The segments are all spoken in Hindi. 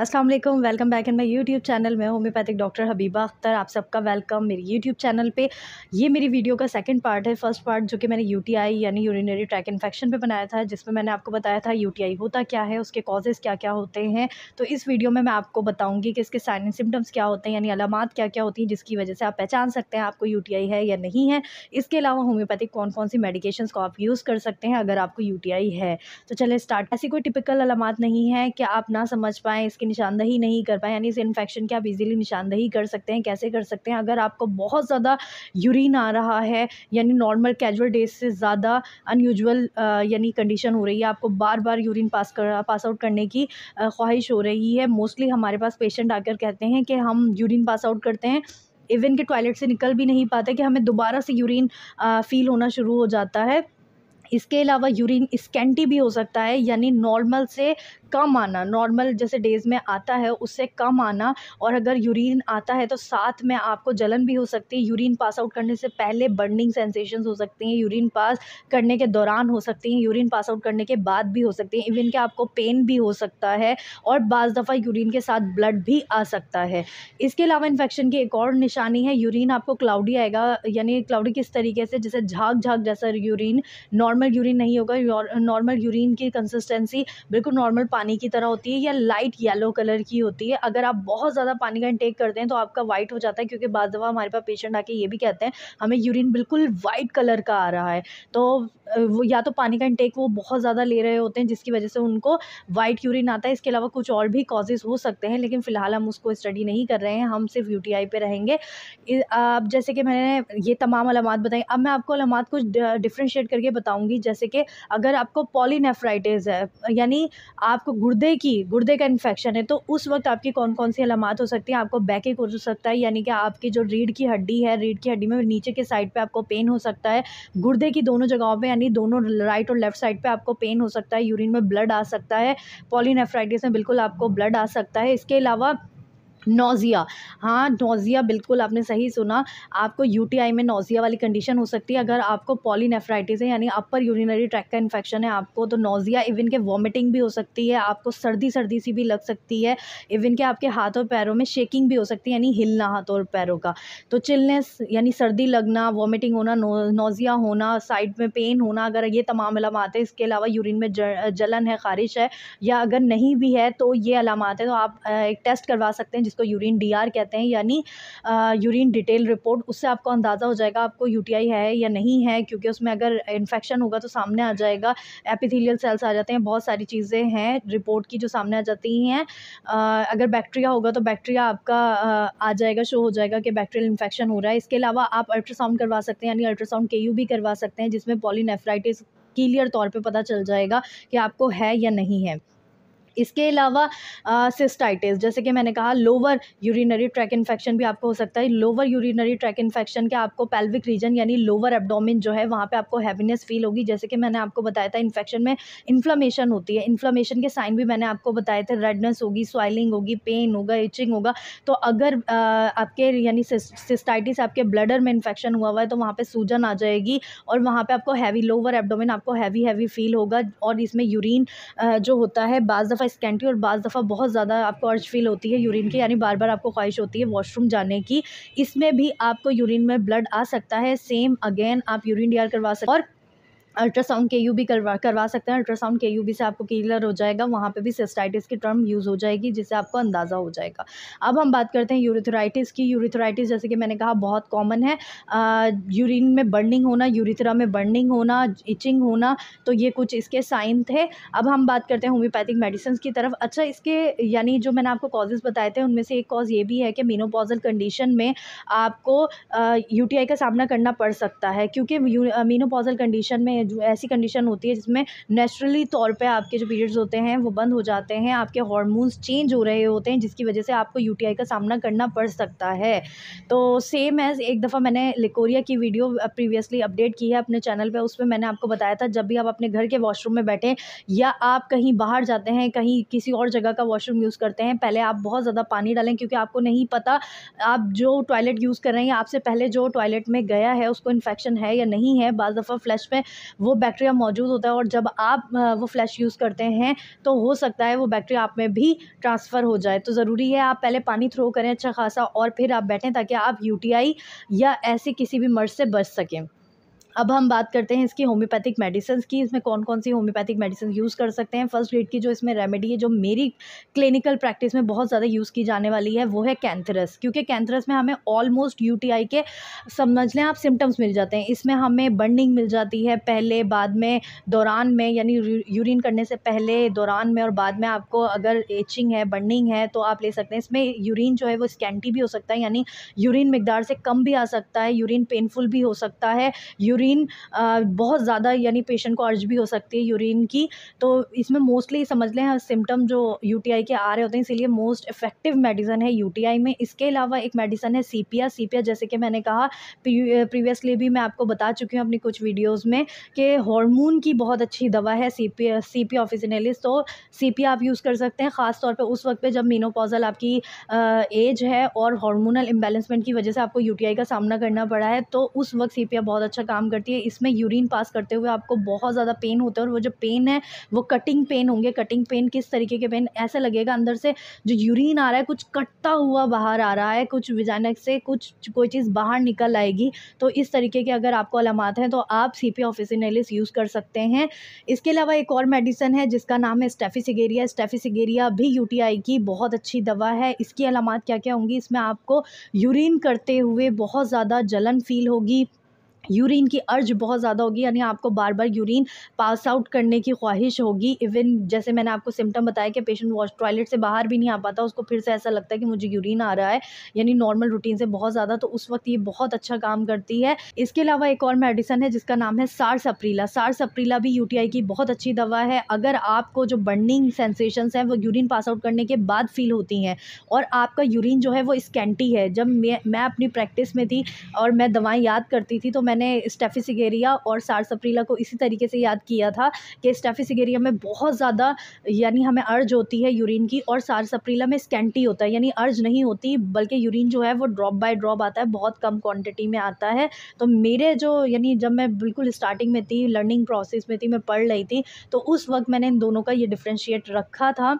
Aslam welcome back in my YouTube channel मैं होम्योपैथिक डॉक्टर हबीबा अख्तर आप सबका वेलकम मेरी यूट्यूब चैनल पे ये मेरी वीडियो का सेकंड पार्ट है फर्स्ट पार्ट जो कि मैंने आई यानी यूरिनरी ट्रैक इन्फेक्शन पे बनाया था जिसमें मैंने आपको बताया था आई होता क्या है उसके कॉजेज़ क्या क्या होते हैं तो इस वीडियो में मैं आपको बताऊँगी कि इसके साइन सिम्टम्स क्या होते हैं यानी अलामत क्या क्या होती हैं जिसकी वजह से आप पहचान सकते हैं आपको यू है या नहीं है इसके अलावा होम्योपैथिक कौन कौन सी मेडिकेशन को आप यूज़ कर सकते हैं अगर आपको यू है तो चले स्टार्ट ऐसी कोई टिपिकल अलामत नहीं है कि आप ना समझ पाएँ इसकी निशानदही नहीं कर पाए यानी इस इन्फेक्शन की आप इजीली निशानदही कर सकते हैं कैसे कर सकते हैं अगर आपको बहुत ज़्यादा यूरिन आ रहा है यानी नॉर्मल कैजुअल डेज से ज़्यादा अनयूजल यानी कंडीशन हो रही है आपको बार बार यूरिन पास कर पास आउट करने की ख्वाहिश हो रही है मोस्टली हमारे पास पेशेंट आकर कहते हैं कि हम यूरिन पास आउट करते हैं इवन के टॉयलेट से निकल भी नहीं पाते कि हमें दोबारा से यूरिन फ़ील होना शुरू हो जाता है इसके अलावा यूरिन स्कैंटी भी हो सकता है यानी नॉर्मल से कम आना नॉर्मल जैसे डेज़ में आता है उससे कम आना और अगर यूरिन आता है तो साथ में आपको जलन भी हो सकती है यूरिन पास आउट करने से पहले बर्निंग सेंसेशंस हो सकती हैं यूरिन पास करने के दौरान हो सकती हैं यूरिन पास आउट करने के बाद भी हो सकती हैं इवन के आपको पेन भी हो सकता है और बज़ दफ़ा यूरिन के साथ ब्लड भी आ सकता है इसके अलावा इन्फेक्शन की एक और निशानी है यूरिन आपको क्लाउडी आएगा यानी क्लाउडी किस तरीके से जैसे झाग झाग जैसा यूरिन नॉर्मल यूरिन नहीं होगा नॉर्मल यूरिन की कंसिस्टेंसी बिल्कुल नॉर्मल पानी की तरह होती है या लाइट येलो कलर की होती है अगर आप बहुत ज़्यादा पानी का इंटेक करते हैं तो आपका वाइट हो जाता है क्योंकि बाद दफ़ा हमारे पास पेशेंट आके ये भी कहते हैं हमें यूरिन बिल्कुल वाइट कलर का आ रहा है तो या तो पानी का इंटेक वो बहुत ज़्यादा ले रहे होते हैं जिसकी वजह से उनको वाइट यूरिन आता है इसके अलावा कुछ और भी कॉजेज़ हो सकते हैं लेकिन फ़िलहाल हम उसको स्टडी नहीं कर रहे हैं हम सिर्फ यू टी रहेंगे अब जैसे कि मैंने ये तमाम अलामत बताई अब मैं आपको अलामत कुछ डिफ्रेंशिएट करके बताऊँगी जैसे कि अगर आपको पॉलीनेफ्राइटिस है यानी आप आपको गुर्दे की गुर्दे का इन्फेक्शन है तो उस वक्त आपकी कौन कौन सी अलामत हो सकती है आपको बैक एक हो सकता है यानी कि आपकी जो रीढ़ की हड्डी है रीढ़ की हड्डी में नीचे के साइड पे आपको पेन हो सकता है गुर्दे की दोनों जगहों पे यानी दोनों राइट और लेफ्ट साइड पे आपको पेन हो सकता है यूरिन में ब्लड आ सकता है पॉलिनेफ्राइटिस में बिल्कुल आपको ब्लड आ सकता है इसके अलावा नोज़िया हाँ नोज़िया बिल्कुल आपने सही सुना आपको यूटीआई में नोज़िया वाली कंडीशन हो सकती है अगर आपको पॉलीनेफ्राइटिस है यानी अपर यूरिनरी ट्रैक का इन्फेक्शन है आपको तो नोज़िया इवन के वॉमिटिंग भी हो सकती है आपको सर्दी सर्दी सी भी लग सकती है इवन के आपके हाथ और पैरों में शेकिंग भी हो सकती है यानी हिलना हाथों और पैरों का तो चिलनेस यानी सर्दी लगना वॉमिटिंग होना नोज़िया होना साइड में पेन होना अगर ये तमाम अलामत है इसके अलावा यूरिन में जलन है ख़ारिश है या अगर नहीं भी है तो ये अलामत है तो आप एक टेस्ट करवा सकते हैं जिसको यूरिन डीआर कहते हैं यानी यूरिन डिटेल रिपोर्ट उससे आपको अंदाज़ा हो जाएगा आपको यूटीआई है या नहीं है क्योंकि उसमें अगर इन्फेक्शन होगा तो सामने आ जाएगा एपिथीलियल सेल्स आ जाते हैं बहुत सारी चीज़ें हैं रिपोर्ट की जो सामने आ जाती हैं अगर बैक्टीरिया होगा तो बैक्टीरिया आपका आ जाएगा शो हो जाएगा कि बैक्टीरियल इन्फेक्शन हो रहा है इसके अलावा आप अल्ट्रासाउंड करवा सकते हैं यानी अल्ट्रासाउंड के भी करवा सकते हैं जिसमें पॉलीनेफ्राइटिस क्लियर तौर पे पता चल जाएगा कि आपको है या नहीं है इसके अलावा सिस्टाइटिस जैसे कि मैंने कहा लोअर यूरिनरी ट्रैक इन्फेक्शन भी आपको हो सकता है लोअर यूरिनरी ट्रैक इन्फेक्शन के आपको पेल्विक रीजन यानी लोअर एब्डोमिन जो है वहाँ पे आपको हैवीनेस फील होगी जैसे कि मैंने आपको बताया था इन्फेक्शन में इन्फ्लामेशन होती है इन्फ्लामेशन के साइन भी मैंने आपको बताए थे रेडनेस होगी स्वाइलिंग होगी पेन होगा इचिंग होगा तो अगर आ, आपके यानी सिस्टाइटिस आपके ब्लडर में इन्फेक्शन हुआ हुआ है तो वहाँ पर सूजन आ जाएगी और वहाँ पर आपको हैवी लोअर एबडोमिन आपको हैवी हैवी फील होगा और इसमें यूरिन जो होता है बाज़ दफ़ा स्कैंटी और बाज़ दफ़ा बहुत ज़्यादा आपको अर्ज फील होती है यूरिन की यानी बार बार आपको ख्वाहिश होती है वॉशरूम जाने की इसमें भी आपको यूरिन में ब्लड आ सकता है सेम अगेन आप यूरिन डी करवा सकते और अल्ट्रासाउंड के यू भी करवा करवा सकते हैं अल्ट्रासाउंड के यू भी से आपको क्लियर हो जाएगा वहाँ पे भी सेस्टाइटिस की टर्म यूज़ हो जाएगी जिससे आपको अंदाज़ा हो जाएगा अब हम बात करते हैं यूरिथराइटिस की यूरिथराइटिस जैसे कि मैंने कहा बहुत कॉमन है यूरिन में बर्निंग होना यूरिथरा में बर्निंग होना इचिंग होना तो ये कुछ इसके साइन थे अब हम बात करते हैं होम्योपैथिक मेडिसिन की तरफ अच्छा इसके यानी जो मैंने आपको कॉजेज़ बताए थे उनमें से एक कॉज ये भी है कि मीनोपॉजल कंडीशन में आपको यू का सामना करना पड़ सकता है क्योंकि मीनोपॉजल कंडीशन में जो ऐसी कंडीशन होती है जिसमें नेचुरली तौर पे आपके जो पीरियड्स होते हैं वो बंद हो जाते हैं आपके हॉर्मोन्स चेंज हो रहे होते हैं जिसकी वजह से आपको यू का सामना करना पड़ सकता है तो सेम एज़ एक दफ़ा मैंने लिकोरिया की वीडियो प्रीवियसली अपडेट की है अपने चैनल पर उसमें मैंने आपको बताया था जब भी आप अपने घर के वॉशरूम में बैठें या आप कहीं बाहर जाते हैं कहीं किसी और जगह का वॉशरूम यूज़ करते हैं पहले आप बहुत ज़्यादा पानी डालें क्योंकि आपको नहीं पता आप जो टॉयलेट यूज़ कर रहे हैं आपसे पहले जो टॉयलेट में गया है उसको इन्फेक्शन है या नहीं है बाज़ दफ़ा फ्लश में वो बैक्टीरिया मौजूद होता है और जब आप वो फ्लैश यूज़ करते हैं तो हो सकता है वो बैक्टीरिया आप में भी ट्रांसफ़र हो जाए तो ज़रूरी है आप पहले पानी थ्रो करें अच्छा खासा और फिर आप बैठें ताकि आप यू या ऐसी किसी भी मर्ज से बच सकें अब हम बात करते हैं इसकी होम्योपैथिक मेडिसिन की इसमें कौन कौन सी होम्योपैथिक मेडिसिन यूज़ कर सकते हैं फर्स्ट एड की जो इसमें रेमेडी है जो मेरी क्लिनिकल प्रैक्टिस में बहुत ज़्यादा यूज़ की जाने वाली है वो है कैंथरस क्योंकि कैंथरस में हमें ऑलमोस्ट यू के समझ लें आप सिम्टम्स मिल जाते हैं इसमें हमें बर्निंग मिल जाती है पहले बाद में दौरान में यानी यूरिन करने से पहले दौरान में और बाद में आपको अगर एचिंग है बर्निंग है तो आप ले सकते हैं इसमें यूरिन जो है वो स्कैंटी भी हो सकता है यानी यूरिन मकदार से कम भी आ सकता है यूरिन पेनफुल भी हो सकता है यूरिन यूरिन बहुत ज़्यादा यानी पेशेंट को अर्ज भी हो सकती है यूरिन की तो इसमें मोस्टली समझ लें सिम्टम जो यू के आ रहे होते हैं इसीलिए मोस्ट इफेक्टिव मेडिसन है यू में इसके अलावा एक मेडिसन है सी पी जैसे कि मैंने कहा प्रीवियसली भी मैं आपको बता चुकी हूँ अपनी कुछ वीडियोज़ में कि हॉर्मोन की बहुत अच्छी दवा है सी पी सी पी ऑफिसनेलिस तो सी आप यूज़ कर सकते हैं ख़ास तौर पर उस वक्त पे जब मीनोपॉजल आपकी एज है और हार्मोनल इम्बेलेंसमेंट की वजह से आपको यू का सामना करना पड़ा है तो उस वक्त सी बहुत अच्छा काम कर करती है इसमें यूरिन पास करते हुए आपको बहुत ज़्यादा पेन होता है और वो जो पेन है वो कटिंग पेन होंगे कटिंग पेन किस तरीके के पेन ऐसा लगेगा अंदर से जो यूरिन आ रहा है कुछ कटता हुआ बाहर आ रहा है कुछ विजानक से कुछ कोई चीज़ बाहर निकल आएगी तो इस तरीके के अगर आपको अलामत हैं तो आप सी पी ऑफिसिनलिस यूज़ कर सकते हैं इसके अलावा एक और मेडिसन है जिसका नाम है स्टेफिसगेरिया स्टेफिसगेरिया भी यू की बहुत अच्छी दवा है इसकी अलामत क्या क्या होंगी इसमें आपको यूरिन करते हुए बहुत ज़्यादा जलन फील होगी यूरिन की अर्ज बहुत ज़्यादा होगी यानी आपको बार बार यूरिन पास आउट करने की ख्वाहिश होगी इवन जैसे मैंने आपको सिम्टम बताया कि पेशेंट वॉश टॉयलेट से बाहर भी नहीं आ पाता उसको फिर से ऐसा लगता है कि मुझे यूरिन आ रहा है यानी नॉर्मल रूटीन से बहुत ज़्यादा तो उस वक्त ये बहुत अच्छा काम करती है इसके अलावा एक और मेडिसन है जिसका नाम है सार्स अप्रीला सार्स अप्रीला भी यूटीआई की बहुत अच्छी दवा है अगर आपको जो बर्निंग सेंसेशंस हैं वो यूरिन पास आउट करने के बाद फील होती हैं और आपका यूरिन जो है वो स्कैंटी है जब मैं मैं अपनी प्रैक्टिस में थी और मैं दवाएँ याद करती थी तो मैं मैंने सिगेरिया और सारसप्रीला को इसी तरीके से याद किया था कि सिगेरिया में बहुत ज़्यादा यानी हमें अर्ज होती है यूरिन की और सारसप्रीला में स्कैंटी होता है यानी अर्ज नहीं होती बल्कि यूरिन जो है वो ड्रॉप बाय ड्रॉप आता है बहुत कम क्वान्टिटी में आता है तो मेरे जो यानी जब मैं बिल्कुल स्टार्टिंग में थी लर्निंग प्रोसेस में थी मैं पढ़ रही थी तो उस वक्त मैंने इन दोनों का ये डिफ्रेंशिएट रखा था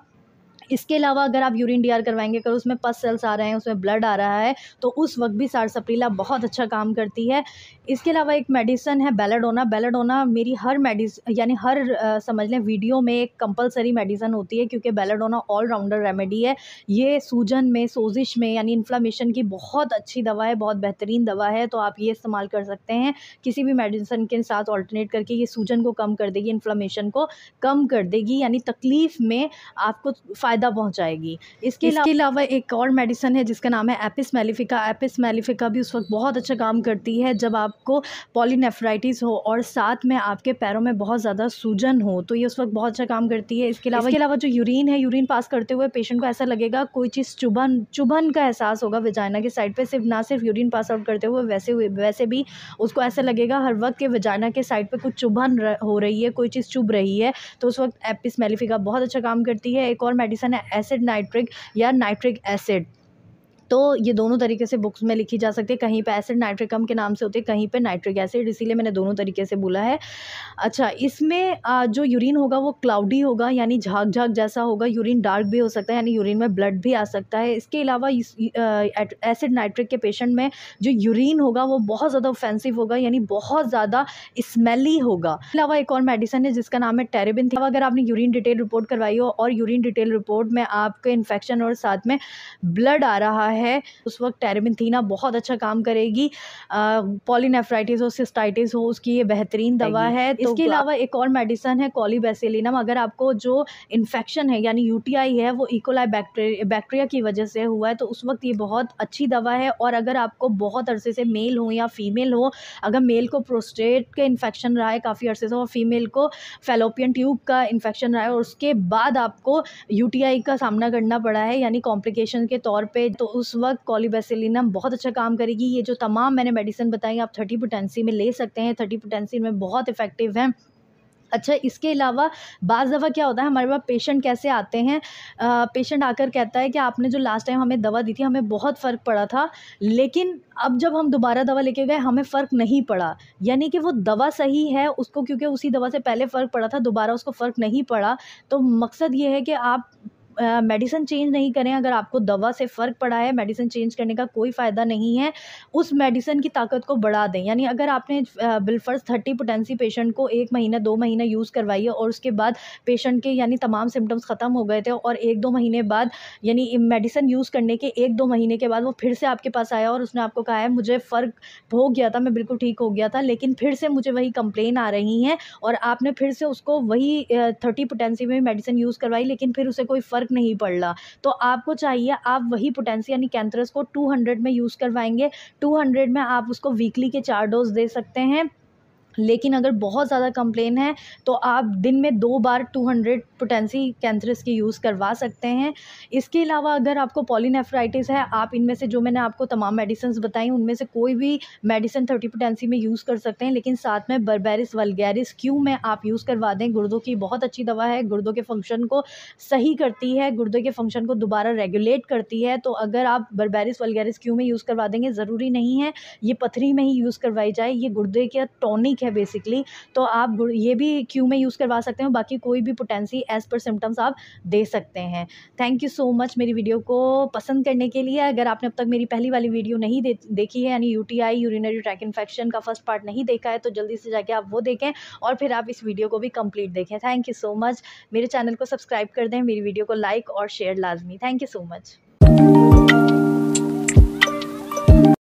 इसके अलावा अगर आप यूरिन डी करवाएंगे अगर उसमें पस सेल्स आ रहे हैं उसमें ब्लड आ रहा है तो उस वक्त भी सप्रीला बहुत अच्छा काम करती है इसके अलावा एक मेडिसन है बेलाडोना बेलाडोना मेरी हर मेडिस यानी हर आ, समझ लें वीडियो में एक कंपलसरी मेडिसन होती है क्योंकि बेलाडोना ऑलराउंडर रेमेडी है ये सूजन में सोजिश में यानी इन्फ्लामेशन की बहुत अच्छी दवा है बहुत बेहतरीन दवा है तो आप ये इस्तेमाल कर सकते हैं किसी भी मेडिसन के साथ ऑल्टरनेट करके ये सूजन को कम कर देगी इन्फ्लामेशन को कम कर देगी यानी तकलीफ़ में आपको फ़ायदा फ़ायदा पहुंचाएगी इसके अलावा एक और मेडिसन है जिसका नाम है एपिस मेलिफिका एपिस मेलिफिका भी उस वक्त बहुत अच्छा काम करती है जब आपको पॉलीनेफ्राइटिस हो और साथ में आपके पैरों में बहुत ज़्यादा सूजन हो तो ये उस वक्त बहुत अच्छा काम करती है इसके अलावा इसके अलावा जो यूरिन है यूरिन पास करते हुए पेशेंट को ऐसा लगेगा कोई चीज़ चुभन चुभन का एहसास होगा विजाइना के साइड पर सिर्फ ना सिर्फ यूरिन पास आउट करते हुए वैसे हुए वैसे भी उसको ऐसा लगेगा हर वक्त के विजाइना के साइड पर कुछ चुभन हो रही है कोई चीज़ चुभ रही है तो उस वक्त एपिस मेलिफिका बहुत अच्छा काम करती है एक और मेडिसन है एसिड नाइट्रिक या नाइट्रिक एसिड तो ये दोनों तरीके से बुक्स में लिखी जा सकती है कहीं पर एसिड नाइट्रिकम के नाम से होती है कहीं पर नाइट्रिक एसिड इसीलिए मैंने दोनों तरीके से बोला है अच्छा इसमें जो यूरिन होगा वो क्लाउडी होगा यानी झाग झाग जैसा होगा यूरिन डार्क भी हो सकता है यानी यूरिन में ब्लड भी आ सकता है इसके अलावा एसिड नाइट्रिक के पेशेंट में जो यूरिन होगा वो बहुत ज़्यादा ऑफेंसिव होगा यानी बहुत ज़्यादा स्मेली होगा अलावा एक और मेडिसिन है जिसका नाम है टेरेबिन थी अगर आपने यूरिन डिटेल रिपोर्ट करवाई हो और यूरिन डिटेल रिपोर्ट में आपके इन्फेक्शन और साथ में ब्लड आ रहा है है उस वक्त टेरमिथीना बहुत अच्छा काम करेगी पॉलीनेफ्राइटिस हो सिस्टाइटिस हो उसकी ये बेहतरीन दवा है तो इसके अलावा एक और मेडिसन है कॉलीबेसिलिनम अगर आपको जो इन्फेक्शन है यानी यू है वो इकोलाई e. बैक्टीरिया की वजह से हुआ है तो उस वक्त ये बहुत अच्छी दवा है और अगर आपको बहुत अरसे से मेल हो या फीमेल हो अगर मेल को प्रोस्टेट के इन्फेक्शन रहा है काफ़ी अरसे से और फीमेल को फेलोपियन ट्यूब का इन्फेक्शन रहा है और उसके बाद आपको यूटीआई का सामना करना पड़ा है यानी कॉम्प्लिकेशन के तौर पर तो उस उस वक्त कॉलीबेसिलिनम बहुत अच्छा काम करेगी ये जो तमाम मैंने मेडिसिन बताई आप थर्टी पोटेंसी में ले सकते हैं थर्टी पोटेंसी में बहुत इफ़ेक्टिव हैं अच्छा इसके अलावा बाज़ दफ़ा क्या होता है हमारे पास पेशेंट कैसे आते हैं आ, पेशेंट आकर कहता है कि आपने जो लास्ट टाइम हमें दवा दी थी हमें बहुत फ़र्क पड़ा था लेकिन अब जब हम दोबारा दवा लेके गए हमें फ़र्क नहीं पड़ा यानी कि वो दवा सही है उसको क्योंकि उसी दवा से पहले फ़र्क पड़ा था दोबारा उसको फ़र्क नहीं पड़ा तो मकसद ये है कि आप मेडिसिन चेंज नहीं करें अगर आपको दवा से फ़र्क पड़ा है मेडिसिन चेंज करने का कोई फ़ायदा नहीं है उस मेडिसिन की ताकत को बढ़ा दें यानी अगर आपने बिलफर्स थर्टी पोटेंसी पेशेंट को एक महीना दो महीना यूज़ करवाई है और उसके बाद पेशेंट के यानी तमाम सिम्टम्स ख़त्म हो गए थे और एक दो महीने बाद यानी मेडिसिन यूज़ करने के एक दो महीने के बाद वो फिर से आपके पास आया और उसने आपको कहा है मुझे फ़र्क हो गया था मैं बिल्कुल ठीक हो गया था लेकिन फिर से मुझे वही कंप्लेन आ रही हैं और आपने फिर से उसको वही थर्टी पोटेंसी में मेडिसिन यूज़ करवाई लेकिन फिर उसे कोई फ़र्क फ़र्क नहीं पड़ रहा तो आपको चाहिए आप वही पोटेंसी यानी कैंथरस को टू हंड्रेड में यूज़ करवाएंगे टू हंड्रेड में आप उसको वीकली के चार डोज दे सकते हैं लेकिन अगर बहुत ज़्यादा कंप्लेन है तो आप दिन में दो बार 200 पोटेंसी कैंथरस की यूज़ करवा सकते हैं इसके अलावा अगर आपको पॉलीनेफ्राइटिस है आप इनमें से जो मैंने आपको तमाम मेडिसिन बताई उनमें से कोई भी मेडिसिन थर्टी पोटेंसी में यूज़ कर सकते हैं लेकिन साथ में बर्बेरिस वलगैरिस क्यू में आप यूज़ करवा दें गुर्दों की बहुत अच्छी दवा है गुर्दों के फंक्शन को सही करती है गुर्दे के फंक्शन को दोबारा रेगुलेट करती है तो अगर आप बर्बेरिस वलगैरिस क्यू में यूज़ करवा देंगे ज़रूरी नहीं है ये पथरी में ही यूज़ करवाई जाए ये गुर्दे का टॉनिक है है बेसिकली तो आप ये भी क्यू में यूज़ करवा सकते हो बाकी कोई भी पोटेंसी एज पर सिम्टम्स आप दे सकते हैं थैंक यू सो मच मेरी वीडियो को पसंद करने के लिए अगर आपने अब तक मेरी पहली वाली वीडियो नहीं दे, देखी है यानी यूटीआई यूरिनरी ट्रैक इन्फेक्शन का फर्स्ट पार्ट नहीं देखा है तो जल्दी से जाके आप वो देखें और फिर आप इस वीडियो को भी कंप्लीट देखें थैंक यू सो मच मेरे चैनल को सब्सक्राइब कर दें मेरी वीडियो को लाइक और शेयर लाजमी थैंक यू सो मच